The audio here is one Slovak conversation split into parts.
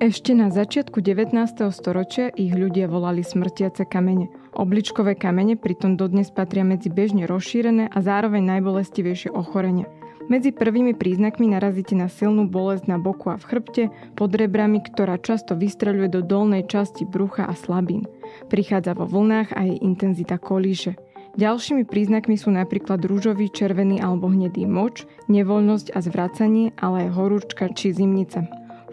Ešte na začiatku 19. storočia ich ľudia volali smrtiace kamene. Obličkové kamene pritom dodnes patria medzi bežne rozšírené a zároveň najbolestivejšie ochorenia. Medzi prvými príznakmi narazíte na silnú bolesť na boku a v chrbte, pod rebrami, ktorá často vystreľuje do dolnej časti brucha a slabín. Prichádza vo vlnách a jej intenzita kolíže. Ďalšími príznakmi sú napríklad rúžový, červený alebo hnedý moč, nevoľnosť a zvracanie, ale aj horúčka či zimnica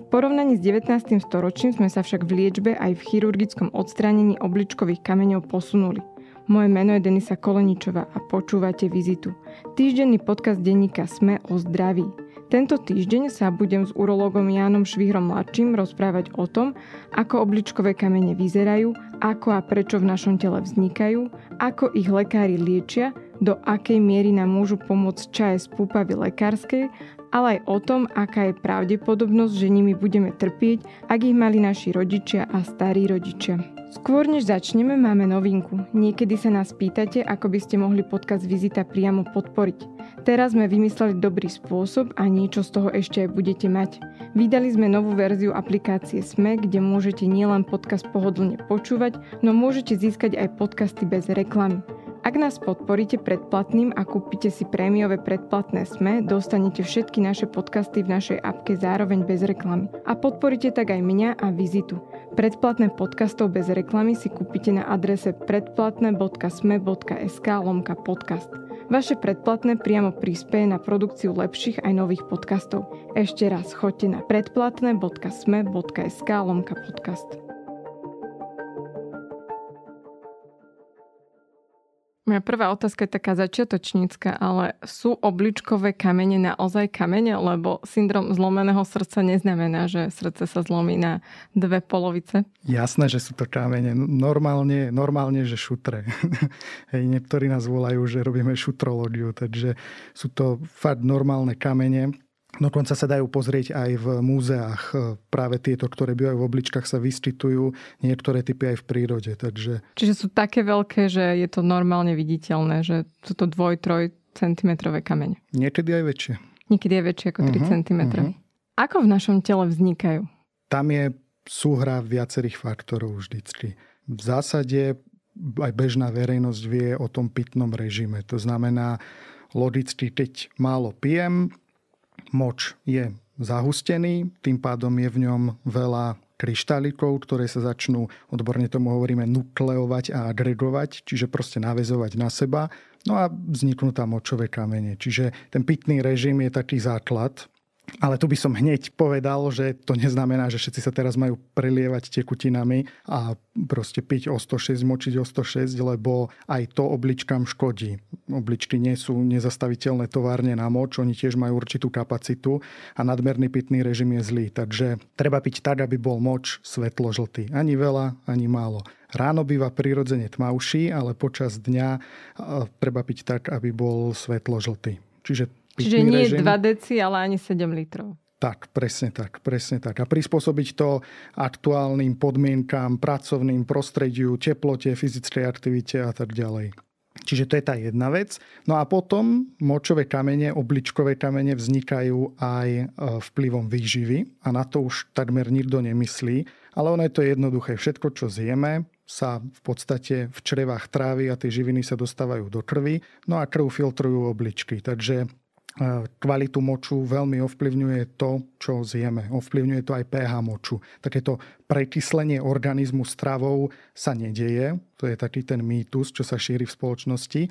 porovnaní s 19. storočím sme sa však v liečbe aj v chirurgickom odstránení obličkových kameňov posunuli. Moje meno je Denisa Koleničová a počúvate Vizitu. Týždenný podcast denníka Sme o zdraví. Tento týždeň sa budem s urologom Jánom Švihrom Mladším rozprávať o tom, ako obličkové kamene vyzerajú, ako a prečo v našom tele vznikajú, ako ich lekári liečia, do akej miery nám môžu pomôcť čaje z púpavy lekárskej ale aj o tom, aká je pravdepodobnosť, že nimi budeme trpieť, ak ich mali naši rodičia a starí rodičia. Skôr než začneme, máme novinku. Niekedy sa nás pýtate, ako by ste mohli podcast Vizita priamo podporiť. Teraz sme vymysleli dobrý spôsob a niečo z toho ešte aj budete mať. Vydali sme novú verziu aplikácie SME, kde môžete nielen podcast pohodlne počúvať, no môžete získať aj podcasty bez reklamy. Ak nás podporíte predplatným a kúpite si prémiové predplatné SME, dostanete všetky všetky naše podcasty v našej apke zároveň bez reklamy. A podporite tak aj mňa a Vizitu. Predplatné podcastov bez reklamy si kúpite na adrese predplatné.sme.sk lomka podcast. Vaše predplatné priamo prispieje na produkciu lepších aj nových podcastov. Ešte raz chodte na predplatné.sme.sk lomka podcast. Moja prvá otázka je taká začiatočnícka, ale sú obličkové kamene naozaj kamene? Lebo syndrom zlomeného srdca neznamená, že srdce sa zlomí na dve polovice? Jasné, že sú to kamene. Normálne, normálne že šutre. Hej, niektorí nás volajú, že robíme šutrológiu, takže sú to fakt normálne kamene Dokonca sa dajú pozrieť aj v múzeách. E, práve tieto, ktoré bývajú v obličkách, sa vyskytujú, Niektoré typy aj v prírode. Takže... Čiže sú také veľké, že je to normálne viditeľné, že sú to 2-3 centimetrové kamene. Niekedy aj väčšie. Niekedy aj väčšie ako 3 uh-huh, cm. Uh-huh. Ako v našom tele vznikajú? Tam je súhra viacerých faktorov vždycky. V zásade aj bežná verejnosť vie o tom pitnom režime. To znamená, logicky, keď málo pijem, moč je zahustený, tým pádom je v ňom veľa kryštálikov, ktoré sa začnú, odborne tomu hovoríme, nukleovať a agregovať, čiže proste navezovať na seba. No a vzniknú tam močové kamene. Čiže ten pitný režim je taký základ ale tu by som hneď povedal, že to neznamená, že všetci sa teraz majú prelievať tekutinami a proste piť o 106, močiť o 106, lebo aj to obličkám škodí. Obličky nie sú nezastaviteľné továrne na moč, oni tiež majú určitú kapacitu a nadmerný pitný režim je zlý. Takže treba piť tak, aby bol moč svetlo žltý. Ani veľa, ani málo. Ráno býva prirodzene tmavší, ale počas dňa treba piť tak, aby bol svetlo žltý. Čiže Čiže nie režim. 2 deci, ale ani 7 litrov. Tak, presne tak, presne tak. A prispôsobiť to aktuálnym podmienkám, pracovným prostrediu, teplote, fyzickej aktivite a tak ďalej. Čiže to je tá jedna vec. No a potom močové kamene, obličkové kamene vznikajú aj e, vplyvom výživy a na to už takmer nikto nemyslí, ale ono je to jednoduché. Všetko, čo zjeme, sa v podstate v črevách trávy a tie živiny sa dostávajú do krvi, no a krv filtrujú obličky. Takže E, kvalitu moču veľmi ovplyvňuje to, čo zjeme. Ovplyvňuje to aj pH moču. Takéto prekyslenie organizmu stravou sa nedieje, to je taký ten mýtus, čo sa šíri v spoločnosti,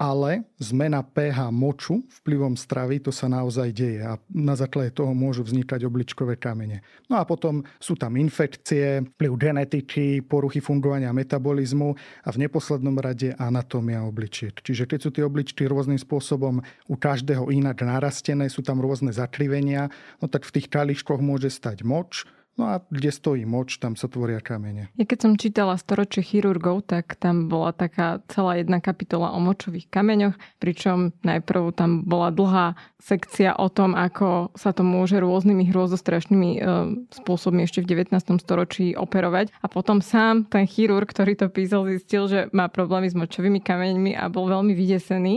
ale zmena pH moču vplyvom stravy, to sa naozaj deje a na základe toho môžu vznikať obličkové kamene. No a potom sú tam infekcie, vplyv genetiky, poruchy fungovania metabolizmu a v neposlednom rade anatómia obličiek. Čiže keď sú tie obličky rôznym spôsobom u každého inak narastené, sú tam rôzne zakrivenia, no tak v tých kališkoch môže stať moč, No a kde stojí moč, tam sa tvoria kamene. Ja keď som čítala storočie chirurgov, tak tam bola taká celá jedna kapitola o močových kameňoch, pričom najprv tam bola dlhá sekcia o tom, ako sa to môže rôznymi hrôzostrašnými e, spôsobmi ešte v 19. storočí operovať. A potom sám ten chirurg, ktorý to písal, zistil, že má problémy s močovými kameňmi a bol veľmi vydesený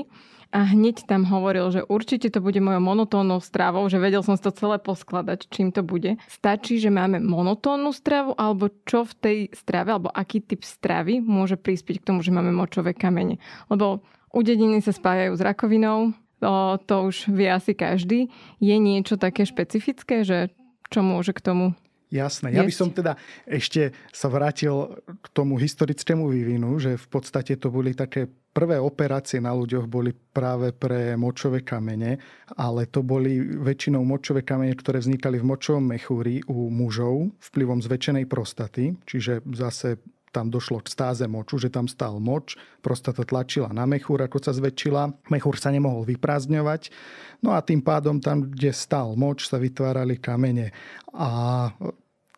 a hneď tam hovoril, že určite to bude mojou monotónnou stravou, že vedel som to celé poskladať, čím to bude. Stačí, že máme monotónnu stravu alebo čo v tej strave, alebo aký typ stravy môže prispieť k tomu, že máme močové kamene. Lebo u dediny sa spájajú s rakovinou, to, to už vie asi každý. Je niečo také špecifické, že čo môže k tomu Jasné. Ja by som teda ešte sa vrátil k tomu historickému vývinu, že v podstate to boli také prvé operácie na ľuďoch boli práve pre močové kamene, ale to boli väčšinou močové kamene, ktoré vznikali v močovom mechúri u mužov vplyvom zväčšenej prostaty, čiže zase tam došlo k stáze moču, že tam stál moč, prostata tlačila na mechúr, ako sa zväčšila, mechúr sa nemohol vyprázdňovať, no a tým pádom tam, kde stál moč, sa vytvárali kamene. A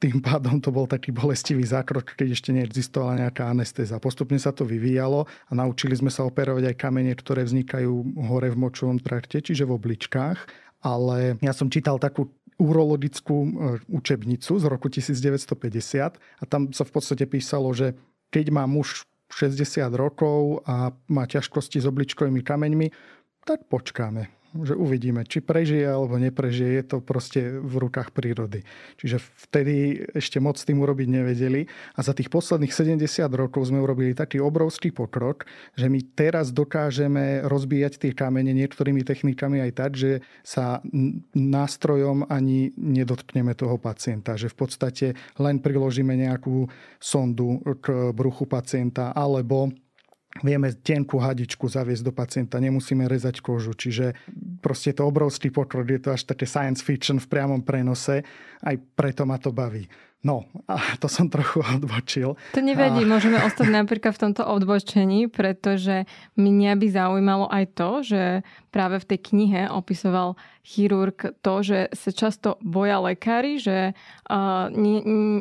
tým pádom to bol taký bolestivý zákrok, keď ešte neexistovala nejaká anestéza. Postupne sa to vyvíjalo a naučili sme sa operovať aj kamene, ktoré vznikajú hore v močovom trakte, čiže v obličkách. Ale ja som čítal takú urologickú e, učebnicu z roku 1950 a tam sa v podstate písalo, že keď má muž 60 rokov a má ťažkosti s obličkovými kameňmi, tak počkáme že uvidíme, či prežije alebo neprežije, je to proste v rukách prírody. Čiže vtedy ešte moc tým urobiť nevedeli a za tých posledných 70 rokov sme urobili taký obrovský pokrok, že my teraz dokážeme rozbíjať tie kamene niektorými technikami aj tak, že sa nástrojom ani nedotkneme toho pacienta, že v podstate len priložíme nejakú sondu k bruchu pacienta alebo vieme tenkú hadičku zaviesť do pacienta, nemusíme rezať kožu. Čiže proste je to obrovský pokrok, je to až také science fiction v priamom prenose, aj preto ma to baví. No, a to som trochu odbočil. To nevadí, a... môžeme ostať napríklad v tomto odbočení, pretože mňa by zaujímalo aj to, že práve v tej knihe opisoval chirurg to, že sa často boja lekári, že ne,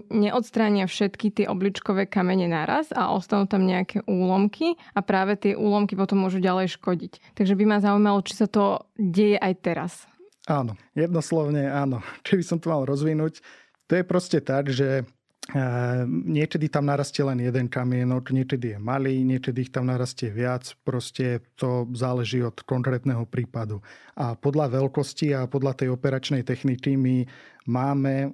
neodstránia všetky tie obličkové kamene naraz a ostanú tam nejaké úlomky a práve tie úlomky potom môžu ďalej škodiť. Takže by ma zaujímalo, či sa to deje aj teraz. Áno, jednoslovne áno. Či by som to mal rozvinúť, to je proste tak, že eh, niekedy tam narastie len jeden kamienok, niekedy je malý, niekedy ich tam narastie viac, proste to záleží od konkrétneho prípadu. A podľa veľkosti a podľa tej operačnej techniky my máme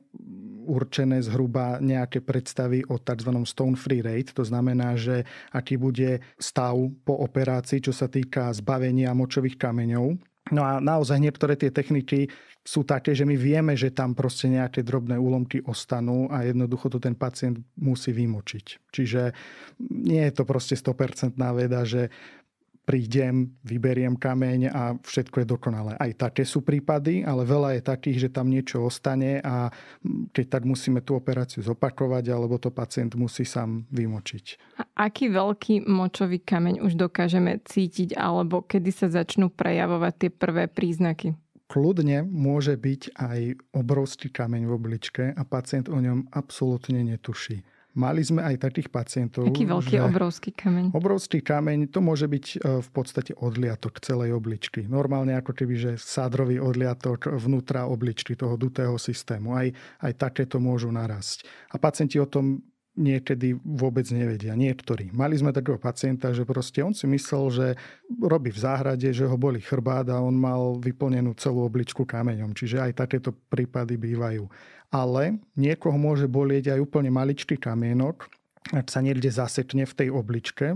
určené zhruba nejaké predstavy o tzv. stone free rate, to znamená, že aký bude stav po operácii, čo sa týka zbavenia močových kameňov No a naozaj niektoré tie techniky sú také, že my vieme, že tam proste nejaké drobné úlomky ostanú a jednoducho to ten pacient musí vymočiť. Čiže nie je to proste 100% veda, že prídem, vyberiem kameň a všetko je dokonalé. Aj také sú prípady, ale veľa je takých, že tam niečo ostane a keď tak musíme tú operáciu zopakovať, alebo to pacient musí sám vymočiť. A aký veľký močový kameň už dokážeme cítiť, alebo kedy sa začnú prejavovať tie prvé príznaky? Kľudne môže byť aj obrovský kameň v obličke a pacient o ňom absolútne netuší Mali sme aj takých pacientov. Taký veľký, obrovský kameň. Obrovský kameň, to môže byť e, v podstate odliatok celej obličky. Normálne ako keby, že sádrový odliatok vnútra obličky toho dutého systému. Aj, aj takéto môžu narasť. A pacienti o tom niekedy vôbec nevedia. Niektorí. Mali sme takého pacienta, že proste on si myslel, že robí v záhrade, že ho boli chrbát a on mal vyplnenú celú obličku kameňom. Čiže aj takéto prípady bývajú ale niekoho môže bolieť aj úplne maličký kamienok, ak sa niekde zasekne v tej obličke,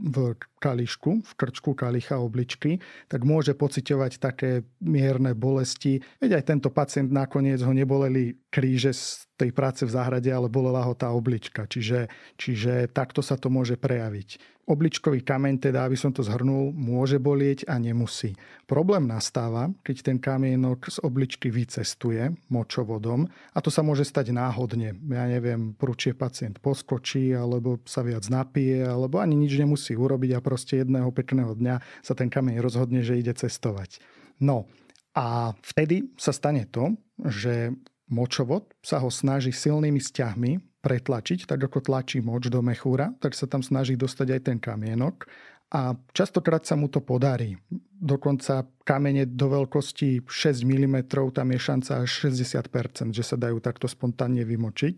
v kališku, v krčku kalicha obličky, tak môže pociťovať také mierne bolesti. Veď aj tento pacient nakoniec ho neboleli kríže z tej práce v záhrade, ale bolela ho tá oblička. Čiže, čiže takto sa to môže prejaviť. Obličkový kameň, teda aby som to zhrnul, môže bolieť a nemusí. Problém nastáva, keď ten kamienok z obličky vycestuje močovodom a to sa môže stať náhodne. Ja neviem, prúčie pacient poskočí alebo sa viac napije alebo ani nič nemusí urobiť a proste jedného pekného dňa sa ten kameň rozhodne, že ide cestovať. No a vtedy sa stane to, že močovod sa ho snaží silnými sťahmi pretlačiť, tak ako tlačí moč do mechúra, tak sa tam snaží dostať aj ten kamienok a častokrát sa mu to podarí. Dokonca kamene do veľkosti 6 mm, tam je šanca až 60%, že sa dajú takto spontánne vymočiť.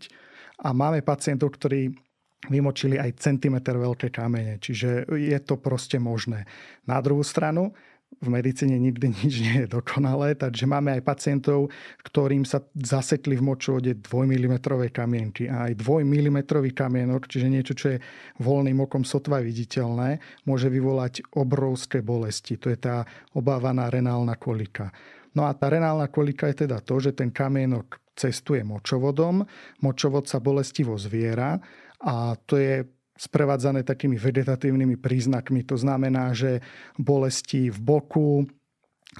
A máme pacientov, ktorí vymočili aj centimeter veľké kamene. Čiže je to proste možné. Na druhú stranu, v medicíne nikdy nič nie je dokonalé, takže máme aj pacientov, ktorým sa zasekli v močovode 2 mm kamienky. A aj 2 mm kamienok, čiže niečo, čo je voľným okom sotva viditeľné, môže vyvolať obrovské bolesti. To je tá obávaná renálna kolika. No a tá renálna kolika je teda to, že ten kamienok cestuje močovodom, močovod sa bolestivo zviera, a to je sprevádzané takými vegetatívnymi príznakmi. To znamená, že bolesti v boku,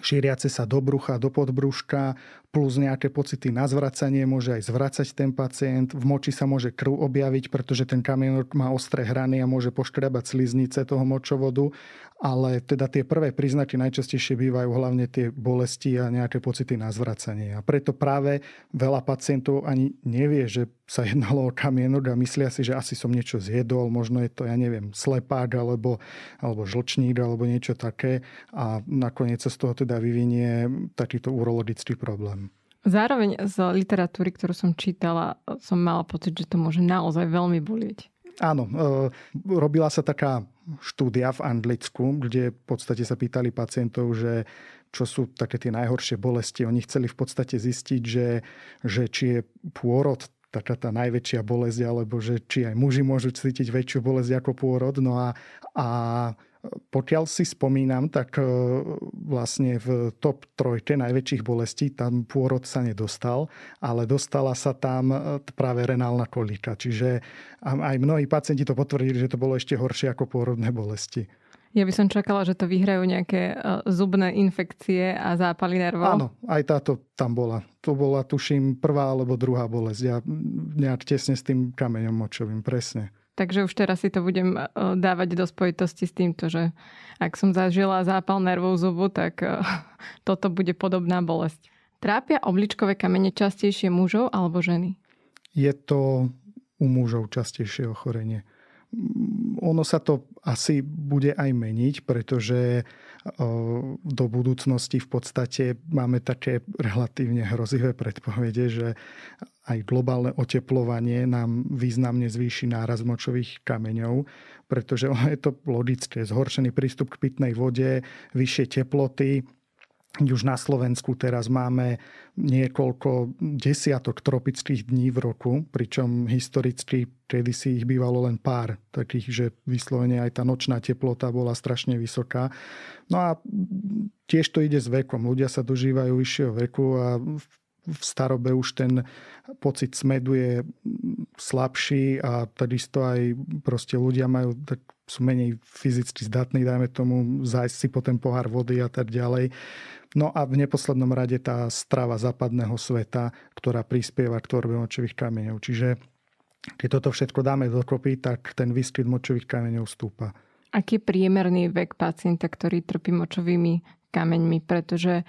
šíriace sa do brucha, do podbrúška, plus nejaké pocity na zvracanie, môže aj zvracať ten pacient, v moči sa môže krv objaviť, pretože ten kamienok má ostré hrany a môže poškrabať sliznice toho močovodu, ale teda tie prvé príznaky najčastejšie bývajú hlavne tie bolesti a nejaké pocity na zvracanie. A preto práve veľa pacientov ani nevie, že sa jednalo o kamienok a myslia si, že asi som niečo zjedol, možno je to, ja neviem, slepák alebo, alebo žlčník alebo niečo také a nakoniec sa z toho teda vyvinie takýto urologický problém. Zároveň z literatúry, ktorú som čítala, som mala pocit, že to môže naozaj veľmi bolieť. Áno, e, robila sa taká štúdia v Anglicku, kde v podstate sa pýtali pacientov, že čo sú také tie najhoršie bolesti. Oni chceli v podstate zistiť, že, že či je pôrod taká tá najväčšia bolesť, alebo že či aj muži môžu cítiť väčšiu bolesť ako pôrod. No a, a pokiaľ si spomínam, tak e, vlastne v top trojke najväčších bolestí tam pôrod sa nedostal, ale dostala sa tam e, práve renálna kolika. Čiže aj mnohí pacienti to potvrdili, že to bolo ešte horšie ako pôrodné bolesti. Ja by som čakala, že to vyhrajú nejaké e, zubné infekcie a zápaly nervov. Áno, aj táto tam bola. To bola, tuším, prvá alebo druhá bolesť. Ja nejak tesne s tým kameňom močovým, presne. Takže už teraz si to budem e, dávať do spojitosti s týmto, že ak som zažila zápal nervov zubu, tak e, toto bude podobná bolesť. Trápia obličkové kamene častejšie mužov alebo ženy? Je to u mužov častejšie ochorenie. Ono sa to asi bude aj meniť, pretože do budúcnosti v podstate máme také relatívne hrozivé predpovede, že aj globálne oteplovanie nám významne zvýši náraz močových kameňov, pretože ono je to logické. Zhoršený prístup k pitnej vode, vyššie teploty, už na Slovensku teraz máme niekoľko desiatok tropických dní v roku, pričom historicky kedysi ich bývalo len pár takých, že vyslovene aj tá nočná teplota bola strašne vysoká. No a tiež to ide s vekom. Ľudia sa dožívajú vyššieho veku a v starobe už ten pocit smedu je slabší a takisto aj proste ľudia majú, tak sú menej fyzicky zdatní, dajme tomu, zajsť si po ten pohár vody a tak ďalej. No a v neposlednom rade tá strava západného sveta, ktorá prispieva k tvorbe močových kameňov. Čiže keď toto všetko dáme dokopy, tak ten výskyt močových kameňov stúpa. Aký je priemerný vek pacienta, ktorý trpí močovými kameňmi? Pretože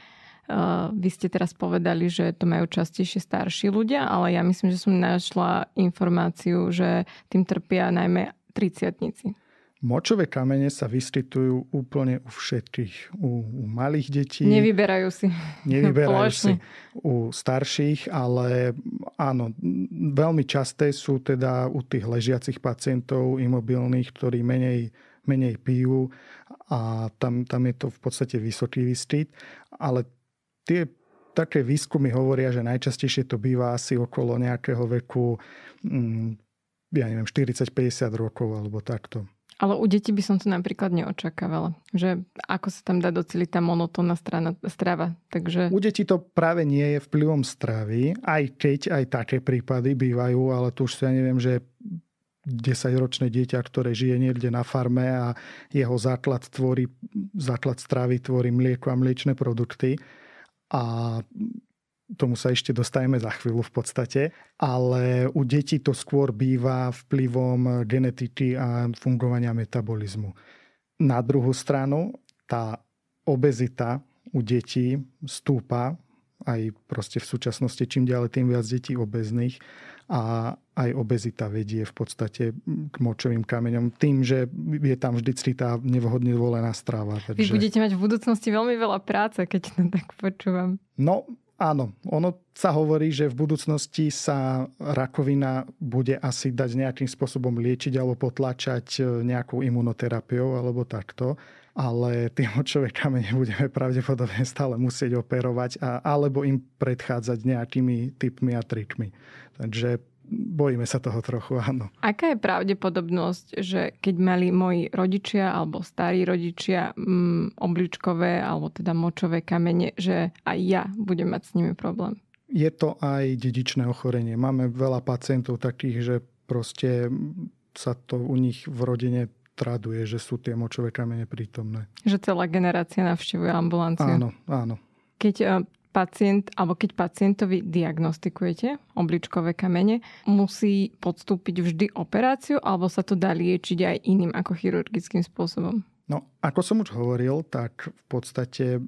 Uh, vy ste teraz povedali, že to majú častejšie starší ľudia, ale ja myslím, že som našla informáciu, že tým trpia najmä 30 Močové kamene sa vyskytujú úplne u všetkých. U, u malých detí. Nevyberajú si. Nevyberajú si. U starších, ale áno, veľmi časté sú teda u tých ležiacich pacientov imobilných, ktorí menej menej pijú a tam, tam je to v podstate vysoký výskyt. Ale tie také výskumy hovoria, že najčastejšie to býva asi okolo nejakého veku, mm, ja neviem, 40-50 rokov alebo takto. Ale u detí by som to napríklad neočakávala, že ako sa tam dá doceliť tá monotónna strana, strava. Takže... U detí to práve nie je vplyvom stravy, aj keď aj také prípady bývajú, ale tu už sa ja neviem, že 10-ročné dieťa, ktoré žije niekde na farme a jeho základ, tvorí, základ stravy tvorí mlieko a mliečne produkty. A tomu sa ešte dostajeme za chvíľu v podstate, ale u detí to skôr býva vplyvom genetiky a fungovania metabolizmu. Na druhú stranu tá obezita u detí stúpa aj proste v súčasnosti čím ďalej tým viac detí obezných a aj obezita vedie v podstate k močovým kameňom tým, že je tam vždycky tá nevhodne volená strava. Takže... Vy budete mať v budúcnosti veľmi veľa práce, keď to tak počúvam. No, áno. Ono sa hovorí, že v budúcnosti sa rakovina bude asi dať nejakým spôsobom liečiť alebo potlačať e, nejakou imunoterapiou alebo takto ale tie močové kamene budeme pravdepodobne stále musieť operovať a, alebo im predchádzať nejakými typmi a trikmi. Takže bojíme sa toho trochu, áno. Aká je pravdepodobnosť, že keď mali moji rodičia alebo starí rodičia mm, obličkové alebo teda močové kamene, že aj ja budem mať s nimi problém? Je to aj dedičné ochorenie. Máme veľa pacientov takých, že proste sa to u nich v rodine traduje, že sú tie močové kamene prítomné. Že celá generácia navštevuje ambulanciu. Áno, áno. Keď e, pacient, alebo keď pacientovi diagnostikujete obličkové kamene, musí podstúpiť vždy operáciu, alebo sa to dá liečiť aj iným ako chirurgickým spôsobom? No, ako som už hovoril, tak v podstate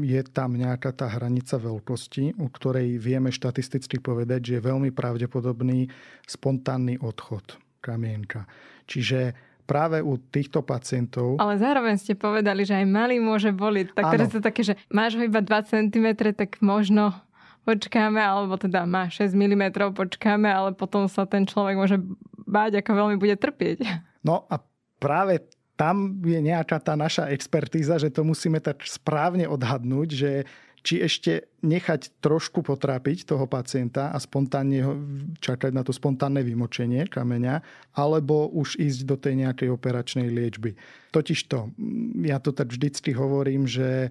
je tam nejaká tá hranica veľkosti, u ktorej vieme štatisticky povedať, že je veľmi pravdepodobný spontánny odchod kamienka. Čiže práve u týchto pacientov. Ale zároveň ste povedali, že aj malý môže boliť. Tak ano. teraz to také, že máš ho iba 2 cm, tak možno počkáme, alebo teda má 6 mm, počkáme, ale potom sa ten človek môže báť, ako veľmi bude trpieť. No a práve tam je nejaká tá naša expertíza, že to musíme tak správne odhadnúť, že či ešte nechať trošku potrápiť toho pacienta a spontánne ho, čakať na to spontánne vymočenie kameňa, alebo už ísť do tej nejakej operačnej liečby. Totižto, mm, ja to tak vždycky hovorím, že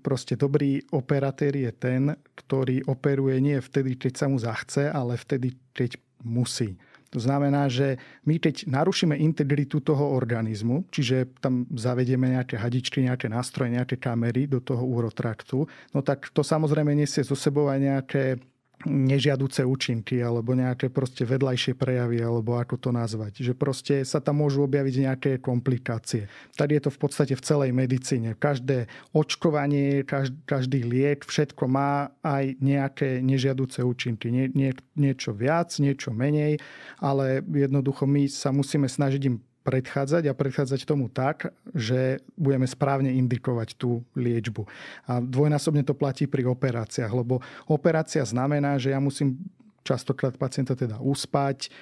proste dobrý operatér je ten, ktorý operuje nie vtedy, keď sa mu zachce, ale vtedy, keď musí. To znamená, že my keď narušíme integritu toho organizmu, čiže tam zavedieme nejaké hadičky, nejaké nástroje, nejaké kamery do toho úrotraktu, no tak to samozrejme nesie zo sebou aj nejaké nežiaduce účinky alebo nejaké proste vedľajšie prejavy alebo ako to nazvať. Že proste sa tam môžu objaviť nejaké komplikácie. Tak je to v podstate v celej medicíne. Každé očkovanie, každý liek, všetko má aj nejaké nežiaduce účinky. Nie, nie, niečo viac, niečo menej, ale jednoducho my sa musíme snažiť im predchádzať a predchádzať tomu tak, že budeme správne indikovať tú liečbu. A dvojnásobne to platí pri operáciách, lebo operácia znamená, že ja musím častokrát pacienta teda uspať,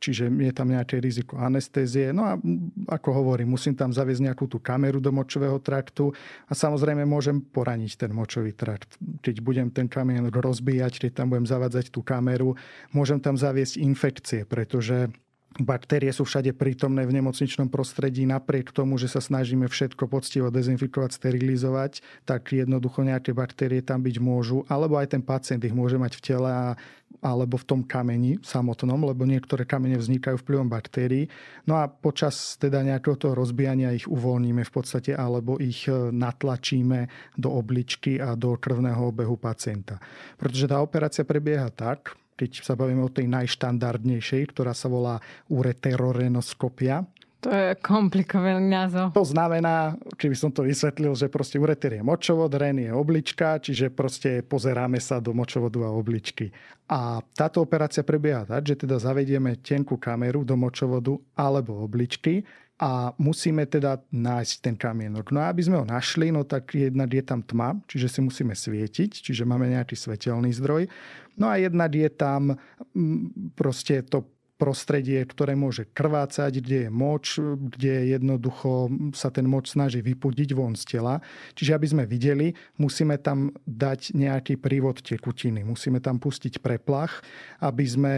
čiže je tam nejaké riziko anestézie. No a ako hovorím, musím tam zaviesť nejakú tú kameru do močového traktu a samozrejme môžem poraniť ten močový trakt. Keď budem ten kamien rozbíjať, keď tam budem zavádzať tú kameru, môžem tam zaviesť infekcie, pretože Baktérie sú všade prítomné v nemocničnom prostredí napriek tomu, že sa snažíme všetko poctivo dezinfikovať, sterilizovať, tak jednoducho nejaké baktérie tam byť môžu, alebo aj ten pacient ich môže mať v tele a, alebo v tom kameni samotnom, lebo niektoré kamene vznikajú vplyvom baktérií. No a počas teda nejakého toho rozbijania ich uvoľníme v podstate alebo ich e, natlačíme do obličky a do krvného obehu pacienta. Pretože tá operácia prebieha tak, keď sa bavíme o tej najštandardnejšej, ktorá sa volá ureterorenoskopia. To je komplikovaný názov. To znamená, či by som to vysvetlil, že proste ureter je močovod, ren je oblička, čiže proste pozeráme sa do močovodu a obličky. A táto operácia prebieha tak, že teda zavedieme tenkú kameru do močovodu alebo obličky, a musíme teda nájsť ten kamienok. No a aby sme ho našli, no tak jednak je tam tma, čiže si musíme svietiť, čiže máme nejaký svetelný zdroj. No a jednak je tam mm, proste to prostredie, ktoré môže krvácať, kde je moč, kde jednoducho sa ten moč snaží vypudiť von z tela. Čiže aby sme videli, musíme tam dať nejaký prívod tekutiny, musíme tam pustiť preplach, aby sme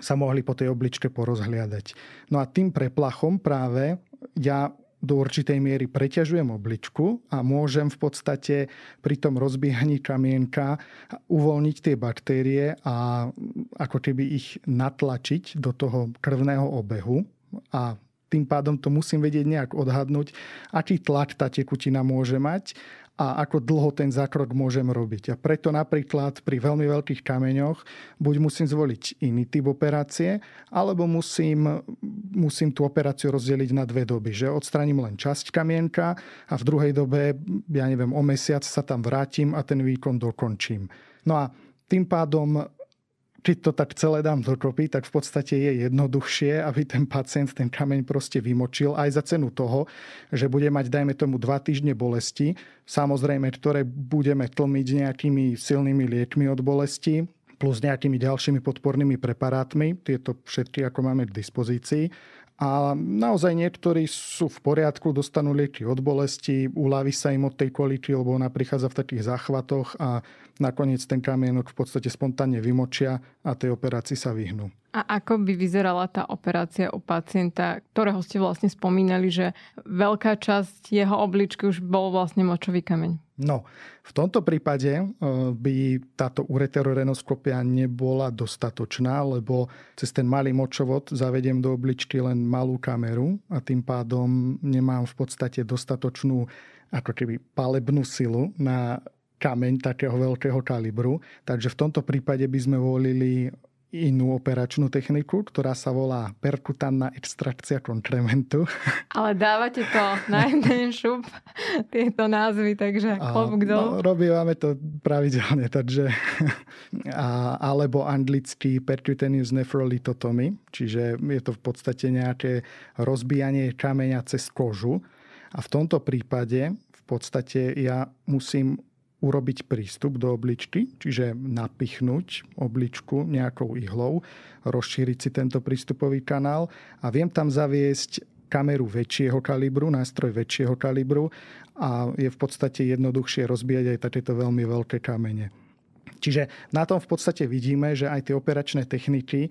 sa mohli po tej obličke porozhliadať. No a tým preplachom práve ja do určitej miery preťažujem obličku a môžem v podstate pri tom rozbiehaní kamienka uvoľniť tie baktérie a ako keby ich natlačiť do toho krvného obehu a tým pádom to musím vedieť nejak odhadnúť, aký tlak tá tekutina môže mať a ako dlho ten zákrok môžem robiť. A preto napríklad pri veľmi veľkých kameňoch buď musím zvoliť iný typ operácie, alebo musím, musím tú operáciu rozdeliť na dve doby. Že odstraním len časť kamienka a v druhej dobe, ja neviem, o mesiac sa tam vrátim a ten výkon dokončím. No a tým pádom keď to tak celé dám dokopy, tak v podstate je jednoduchšie, aby ten pacient ten kameň proste vymočil aj za cenu toho, že bude mať, dajme tomu, dva týždne bolesti, samozrejme, ktoré budeme tlmiť nejakými silnými liekmi od bolesti, plus nejakými ďalšími podpornými preparátmi. Tieto všetky, ako máme k dispozícii a naozaj niektorí sú v poriadku, dostanú lieky od bolesti, uľaví sa im od tej kvality, lebo ona prichádza v takých záchvatoch a nakoniec ten kamienok v podstate spontánne vymočia a tej operácii sa vyhnú. A ako by vyzerala tá operácia u pacienta, ktorého ste vlastne spomínali, že veľká časť jeho obličky už bol vlastne močový kameň? No, v tomto prípade e, by táto ureterorenoskopia nebola dostatočná, lebo cez ten malý močovod zavediem do obličky len malú kameru a tým pádom nemám v podstate dostatočnú ako keby palebnú silu na kameň takého veľkého kalibru. Takže v tomto prípade by sme volili inú operačnú techniku, ktorá sa volá perkutanná extrakcia konkrementu. Ale dávate to na jeden šup, tieto názvy, takže klobúk dolu. No, robívame to pravidelne, takže... A, alebo anglický percutaneous nephrolitotomy, čiže je to v podstate nejaké rozbijanie kameňa cez kožu. A v tomto prípade v podstate ja musím urobiť prístup do obličky, čiže napichnúť obličku nejakou ihlou, rozšíriť si tento prístupový kanál a viem tam zaviesť kameru väčšieho kalibru, nástroj väčšieho kalibru a je v podstate jednoduchšie rozbíjať aj takéto veľmi veľké kamene. Čiže na tom v podstate vidíme, že aj tie operačné techniky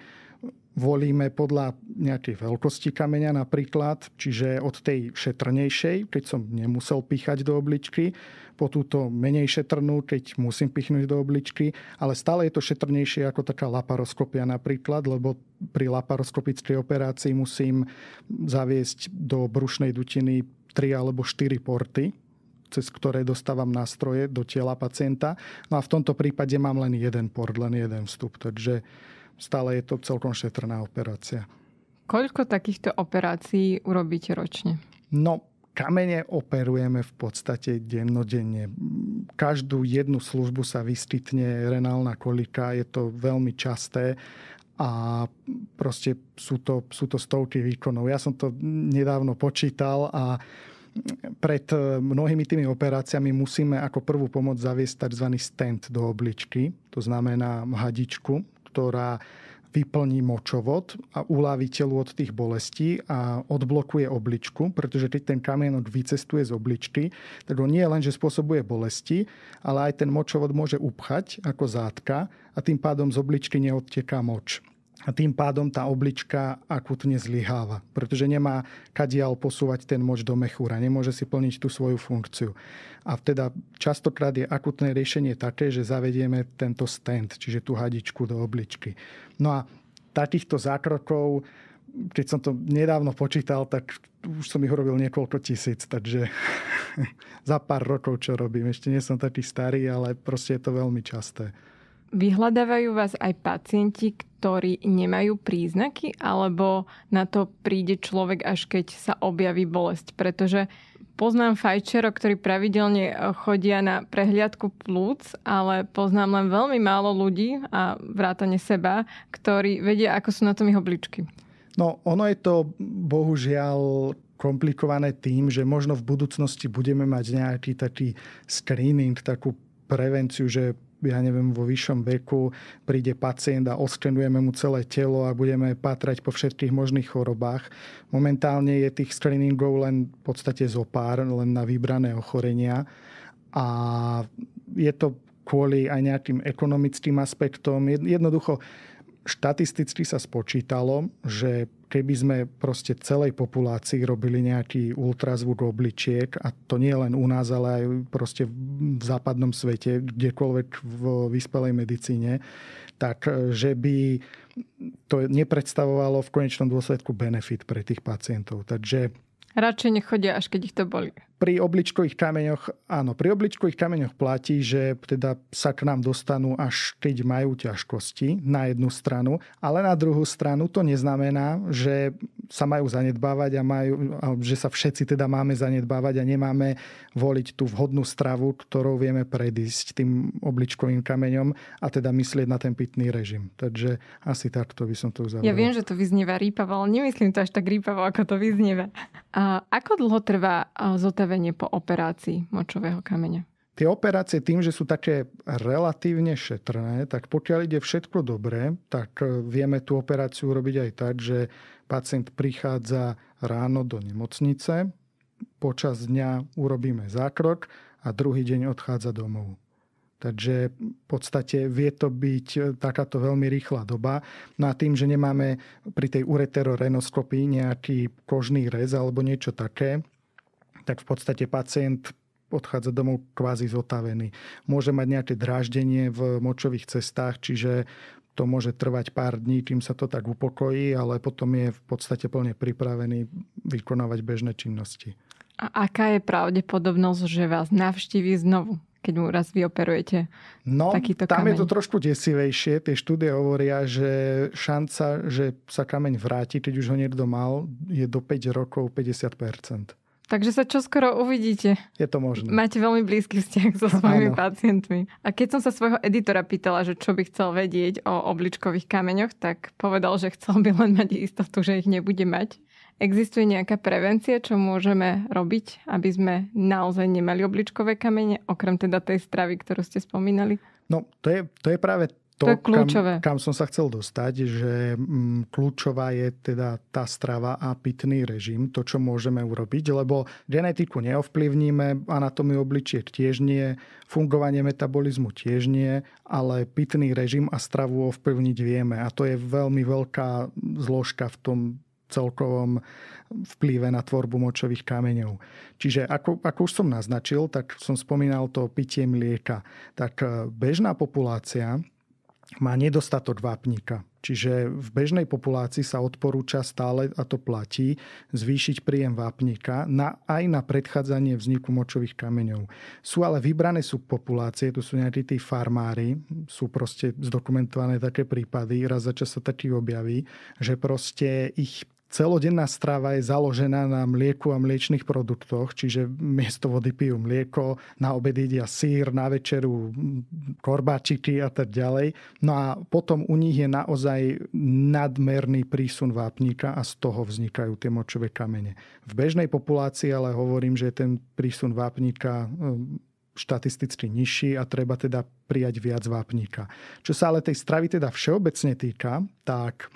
volíme podľa nejakej veľkosti kameňa napríklad, čiže od tej šetrnejšej, keď som nemusel píchať do obličky, po túto menej šetrnú, keď musím pichnúť do obličky, ale stále je to šetrnejšie ako taká laparoskopia napríklad, lebo pri laparoskopickej operácii musím zaviesť do brušnej dutiny 3 alebo 4 porty, cez ktoré dostávam nástroje do tela pacienta. No a v tomto prípade mám len jeden port, len jeden vstup. Takže stále je to celkom šetrná operácia. Koľko takýchto operácií urobíte ročne? No, kamene operujeme v podstate dennodenne. Každú jednu službu sa vyskytne renálna kolika, je to veľmi časté a proste sú to, sú to stovky výkonov. Ja som to nedávno počítal a pred mnohými tými operáciami musíme ako prvú pomoc zaviesť tzv. stent do obličky, to znamená hadičku, ktorá vyplní močovod a uľaví telu od tých bolestí a odblokuje obličku, pretože keď ten kamienok vycestuje z obličky, tak on nie len, že spôsobuje bolesti, ale aj ten močovod môže upchať ako zátka a tým pádom z obličky neodteká moč a tým pádom tá oblička akutne zlyháva, pretože nemá kadial posúvať ten moč do mechúra, nemôže si plniť tú svoju funkciu. A teda častokrát je akutné riešenie také, že zavedieme tento stent, čiže tú hadičku do obličky. No a takýchto zákrokov, keď som to nedávno počítal, tak už som ich urobil niekoľko tisíc, takže za pár rokov, čo robím. Ešte nie som taký starý, ale proste je to veľmi časté. Vyhľadávajú vás aj pacienti, ktorí nemajú príznaky, alebo na to príde človek až keď sa objaví bolesť, pretože poznám fajčerov, ktorí pravidelne eh, chodia na prehliadku plúc, ale poznám len veľmi málo ľudí a vrátane seba, ktorí vedia, ako sú na tom ich obličky. No, ono je to bohužiaľ komplikované tým, že možno v budúcnosti budeme mať nejaký taký screening, takú prevenciu, že ja neviem, vo vyššom veku príde pacient a oskenujeme mu celé telo a budeme pátrať po všetkých možných chorobách. Momentálne je tých screeningov len v podstate zopár, len na vybrané ochorenia. A je to kvôli aj nejakým ekonomickým aspektom. Jednoducho, štatisticky sa spočítalo, že keby sme proste celej populácii robili nejaký ultrazvuk obličiek, a to nie len u nás, ale aj proste v západnom svete, kdekoľvek v vyspelej medicíne, tak e, že by to nepredstavovalo v konečnom dôsledku benefit pre tých pacientov. Takže Radšej nechodia, až keď ich to boli pri obličkových kameňoch, áno, pri obličkových kameňoch platí, že teda sa k nám dostanú až keď majú ťažkosti na jednu stranu, ale na druhú stranu to neznamená, že sa majú zanedbávať a majú, že sa všetci teda máme zanedbávať a nemáme voliť tú vhodnú stravu, ktorou vieme predísť tým obličkovým kameňom a teda myslieť na ten pitný režim. Takže asi takto by som to uzavrel. Ja viem, že to vyznieva rýpavo, ale nemyslím to až tak rýpavo, ako to vyznieva. Ako dlho trvá zotavenie nastavenie po operácii močového kameňa? Tie operácie tým, že sú také relatívne šetrné, tak pokiaľ ide všetko dobre, tak e, vieme tú operáciu robiť aj tak, že pacient prichádza ráno do nemocnice, počas dňa urobíme zákrok a druhý deň odchádza domov. Takže v podstate vie to byť e, takáto veľmi rýchla doba. No a tým, že nemáme pri tej ureterorenoskopii nejaký kožný rez alebo niečo také, tak v podstate pacient odchádza domov kvázi zotavený. Môže mať nejaké dráždenie v močových cestách, čiže to môže trvať pár dní, kým sa to tak upokojí, ale potom je v podstate plne pripravený vykonávať bežné činnosti. A aká je pravdepodobnosť, že vás navštíví znovu? keď mu raz vyoperujete No, takýto tam kameň. je to trošku desivejšie. Tie štúdie hovoria, že šanca, že sa kameň vráti, keď už ho niekto mal, je do 5 rokov 50 Takže sa čo skoro uvidíte. Je to možné. Máte veľmi blízky vzťah so svojimi ano. pacientmi. A keď som sa svojho editora pýtala, že čo by chcel vedieť o obličkových kameňoch, tak povedal, že chcel by len mať istotu, že ich nebude mať. Existuje nejaká prevencia, čo môžeme robiť, aby sme naozaj nemali obličkové kamene, okrem teda tej stravy, ktorú ste spomínali? No, to je, to je práve to, to je kľúčové. Kam, kam som sa chcel dostať, že m, mm, kľúčová je teda tá strava a pitný režim, to, čo môžeme urobiť, lebo genetiku neovplyvníme, anatómiu obličiek tiež nie, fungovanie metabolizmu tiež nie, ale pitný režim a stravu ovplyvniť vieme. A to je veľmi veľká zložka v tom celkovom vplyve na tvorbu močových kameňov. Čiže ako, ako už som naznačil, tak som spomínal to pitie mlieka. Tak eh, bežná populácia má nedostatok vápnika. Čiže v bežnej populácii sa odporúča stále, a to platí, zvýšiť príjem vápnika na, aj na predchádzanie vzniku močových kameňov. Sú ale vybrané sú populácie, tu sú nejakí tí farmári, sú proste zdokumentované také prípady, raz za čas sa taký objaví, že proste ich Celodenná strava je založená na mlieku a mliečných produktoch, čiže miesto vody pijú mlieko, na obed jedia sír, na večeru korbáčiky a tak ďalej. No a potom u nich je naozaj nadmerný prísun vápnika a z toho vznikajú tie močové kamene. V bežnej populácii ale hovorím, že ten prísun vápnika hm, štatisticky nižší a treba teda prijať viac vápnika. Čo sa ale tej stravy teda všeobecne týka, tak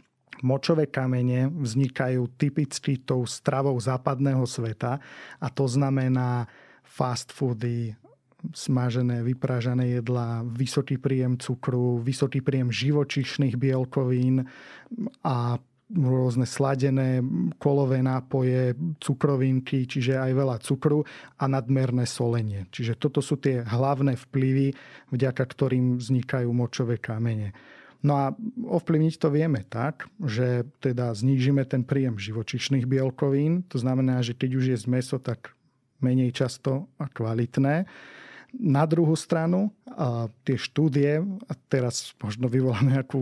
močové kamene vznikajú typicky tou stravou západného sveta a to znamená fast foody, smažené, vypražané jedla, vysoký príjem cukru, vysoký príjem živočišných bielkovín a rôzne sladené kolové nápoje, cukrovinky, čiže aj veľa cukru a nadmerné solenie. Čiže toto sú tie hlavné vplyvy, vďaka ktorým vznikajú močové kamene. No a ovplyvniť to vieme tak, že teda znížime ten príjem živočišných bielkovín, to znamená, že keď už je z meso, tak menej často a kvalitné. Na druhú stranu a tie štúdie, a teraz možno vyvolám nejakú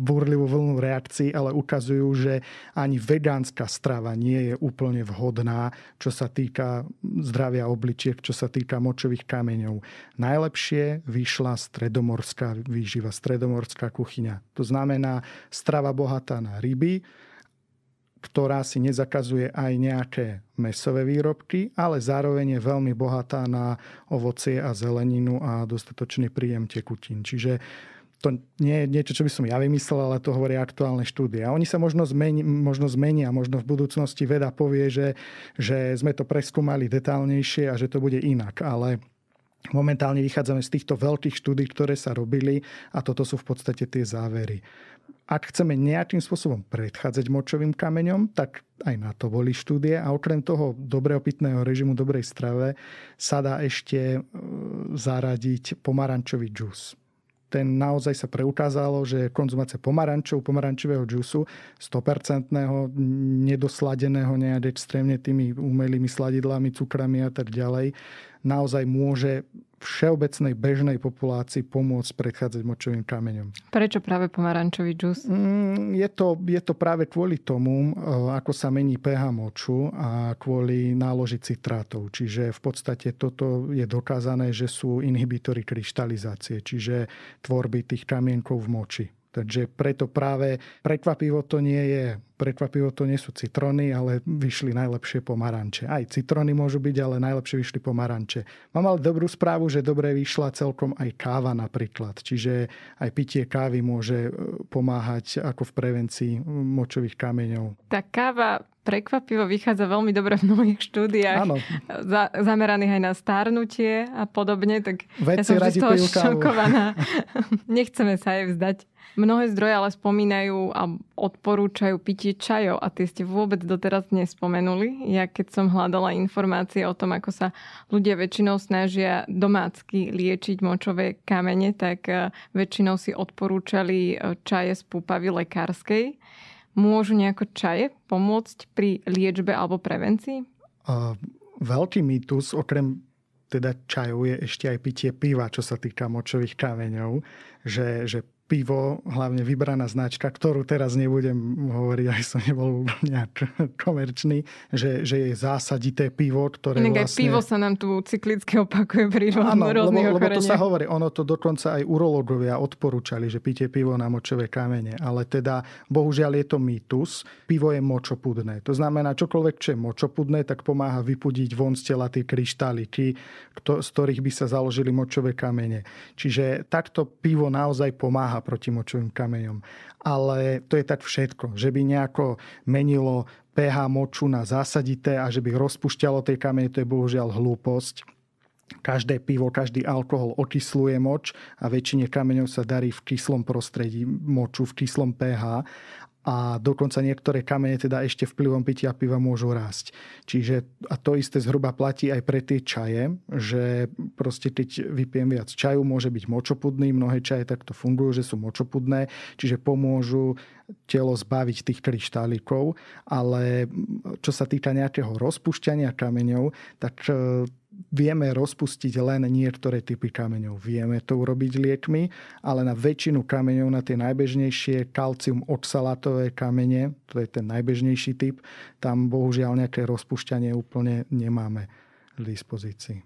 búrlivú vlnu reakcií, ale ukazujú, že ani vegánska strava nie je úplne vhodná, čo sa týka zdravia obličiek, čo sa týka močových kameňov. Najlepšie vyšla stredomorská výživa, stredomorská kuchyňa. To znamená strava bohatá na ryby, ktorá si nezakazuje aj nejaké mesové výrobky, ale zároveň je veľmi bohatá na ovocie a zeleninu a dostatočný príjem tekutín. Čiže to nie je niečo, čo by som ja vymyslel, ale to hovoria aktuálne štúdie. A oni sa možno, zmeni, možno zmenia, možno v budúcnosti veda povie, že, že sme to preskúmali detálnejšie a že to bude inak. Ale Momentálne vychádzame z týchto veľkých štúdí, ktoré sa robili a toto sú v podstate tie závery. Ak chceme nejakým spôsobom predchádzať močovým kameňom, tak aj na to boli štúdie a okrem toho dobrého pitného režimu, dobrej strave sa dá ešte e, zaradiť pomarančový džús ten naozaj sa preukázalo, že konzumácia pomarančov, pomarančového džusu, 100% nedosladeného nejak extrémne tými umelými sladidlami, cukrami a tak ďalej, naozaj môže všeobecnej bežnej populácii pomôcť predchádzať močovým kameňom. Prečo práve pomarančový džús? Mm, je to, je to práve kvôli tomu, eh, ako sa mení pH moču a kvôli náloži citrátov. Čiže v podstate toto je dokázané, že sú inhibitory kryštalizácie, čiže tvorby tých kamienkov v moči. Takže preto práve prekvapivo to nie je prekvapivo to nie sú citróny, ale vyšli najlepšie pomaranče. Aj citróny môžu byť, ale najlepšie vyšli pomaranče. Mám ale dobrú správu, že dobre vyšla celkom aj káva napríklad. Čiže aj pitie kávy môže e, pomáhať ako v prevencii močových kameňov. Tá káva prekvapivo vychádza veľmi dobre v mnohých štúdiách. Áno. Za, zameraných aj na stárnutie a podobne. Tak Veci ja som radi z toho šokovaná. Nechceme sa aj vzdať. Mnohé zdroje ale spomínajú a odporúčajú pitie čajov a tie ste vôbec doteraz nespomenuli. Ja keď som hľadala informácie o tom, ako sa ľudia väčšinou snažia domácky liečiť močové kamene, tak e, väčšinou si odporúčali e, čaje z púpavy lekárskej. Môžu nejako čaje pomôcť pri liečbe alebo prevencii? Uh, veľký mýtus, okrem teda čajov je ešte aj pitie piva, čo sa týka močových kameňov, že, že pivo, hlavne vybraná značka, ktorú teraz nebudem hovoriť, aj som nebol nejak komerčný, že, že je zásadité pivo, ktoré Inak vlastne... pivo sa nám tu cyklicky opakuje pri Áno, rôznych lebo, lebo to sa hovorí, ono to dokonca aj urológovia odporúčali, že píte pivo na močové kamene, ale teda bohužiaľ je to mýtus, pivo je močopudné. To znamená, čokoľvek, čo je močopudné, tak pomáha vypudiť von z tela tie kryštáliky, z ktorých by sa založili močové kamene. Čiže takto pivo naozaj pomáha pomáha proti močovým kameňom. Ale to je tak všetko, že by nejako menilo pH moču na zásadité a že by rozpušťalo tie kamene, to je bohužiaľ hlúposť. Každé pivo, každý alkohol okysluje moč a väčšine kameňov sa darí v kyslom prostredí moču, v kyslom pH a dokonca niektoré kamene teda ešte vplyvom pitia piva môžu rásť. Čiže a to isté zhruba platí aj pre tie čaje, že proste keď vypijem viac čaju, môže byť močopudný, mnohé čaje takto fungujú, že sú močopudné, čiže pomôžu telo zbaviť tých kryštálikov, ale čo sa týka nejakého rozpušťania kameňov, tak vieme rozpustiť len niektoré typy kameňov. Vieme to urobiť liekmi, ale na väčšinu kameňov, na tie najbežnejšie, kalcium oxalatové kamene, to je ten najbežnejší typ, tam bohužiaľ nejaké rozpušťanie úplne nemáme k dispozícii.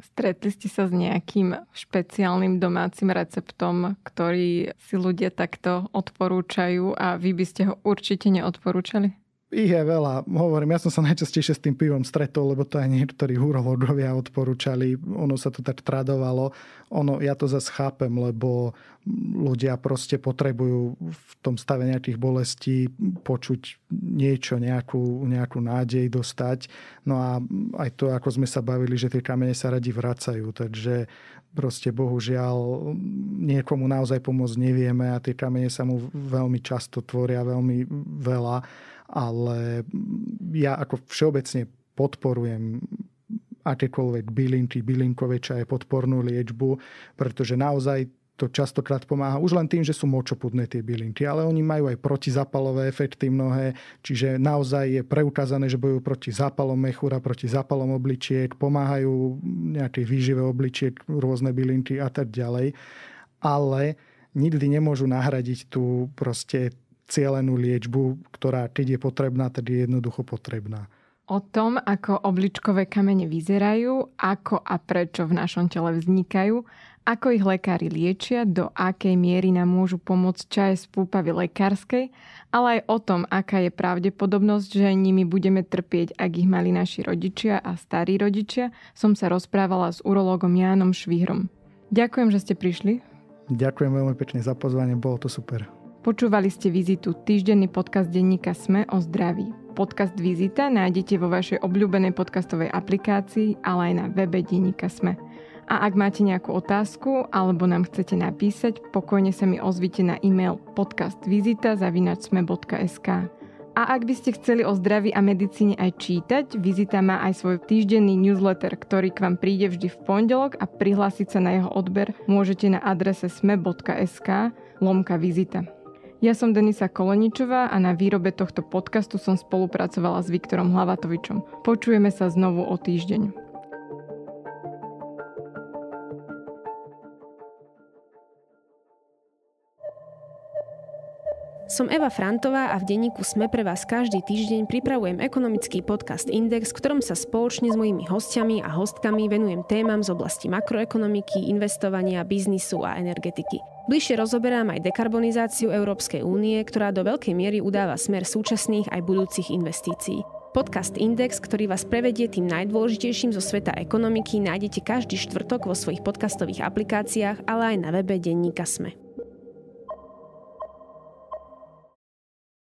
Stretli ste sa s nejakým špeciálnym domácim receptom, ktorý si ľudia takto odporúčajú a vy by ste ho určite neodporúčali? ich je veľa. Hovorím, ja som sa najčastejšie s tým pivom stretol, lebo to aj niektorí urológovia odporúčali. Ono sa to tak tradovalo. Ono, ja to zase chápem, lebo ľudia proste potrebujú v tom stave nejakých bolestí počuť niečo, nejakú, nejakú nádej dostať. No a aj to, ako sme sa bavili, že tie kamene sa radi vracajú. Takže proste bohužiaľ niekomu naozaj pomôcť nevieme a tie kamene sa mu veľmi často tvoria veľmi veľa ale ja ako všeobecne podporujem akékoľvek bylinky, bylinkové čaje, podpornú liečbu, pretože naozaj to častokrát pomáha už len tým, že sú močopudné tie bylinky, ale oni majú aj protizapalové efekty mnohé, čiže naozaj je preukázané, že bojujú proti zápalom mechúra, proti zápalom obličiek, pomáhajú nejaké výživé obličiek, rôzne bylinky a tak ďalej, ale nikdy nemôžu nahradiť tú proste cielenú liečbu, ktorá keď je potrebná, tedy je jednoducho potrebná. O tom, ako obličkové kamene vyzerajú, ako a prečo v našom tele vznikajú, ako ich lekári liečia, do akej miery nám môžu pomôcť čaje z púpavy lekárskej, ale aj o tom, aká je pravdepodobnosť, že nimi budeme trpieť, ak ich mali naši rodičia a starí rodičia, som sa rozprávala s urológom Jánom Švihrom. Ďakujem, že ste prišli. Ďakujem veľmi pekne za pozvanie, bolo to super. Počúvali ste Vizitu, týždenný podcast denníka Sme o zdraví. Podcast Vizita nájdete vo vašej obľúbenej podcastovej aplikácii, ale aj na webe denníka Sme. A ak máte nejakú otázku alebo nám chcete napísať, pokojne sa mi ozvite na e-mail podcastvizita.sme.sk A ak by ste chceli o zdraví a medicíne aj čítať, Vizita má aj svoj týždenný newsletter, ktorý k vám príde vždy v pondelok a prihlásiť sa na jeho odber môžete na adrese sme.sk lomka vizita. Ja som Denisa Koleničová a na výrobe tohto podcastu som spolupracovala s Viktorom Hlavatovičom. Počujeme sa znovu o týždeň. Som Eva Frantová a v denníku Sme pre vás každý týždeň pripravujem ekonomický podcast Index, v ktorom sa spoločne s mojimi hostiami a hostkami venujem témam z oblasti makroekonomiky, investovania, biznisu a energetiky. Bližšie rozoberám aj dekarbonizáciu Európskej únie, ktorá do veľkej miery udáva smer súčasných aj budúcich investícií. Podcast Index, ktorý vás prevedie tým najdôležitejším zo sveta ekonomiky, nájdete každý štvrtok vo svojich podcastových aplikáciách, ale aj na webe denníka Sme.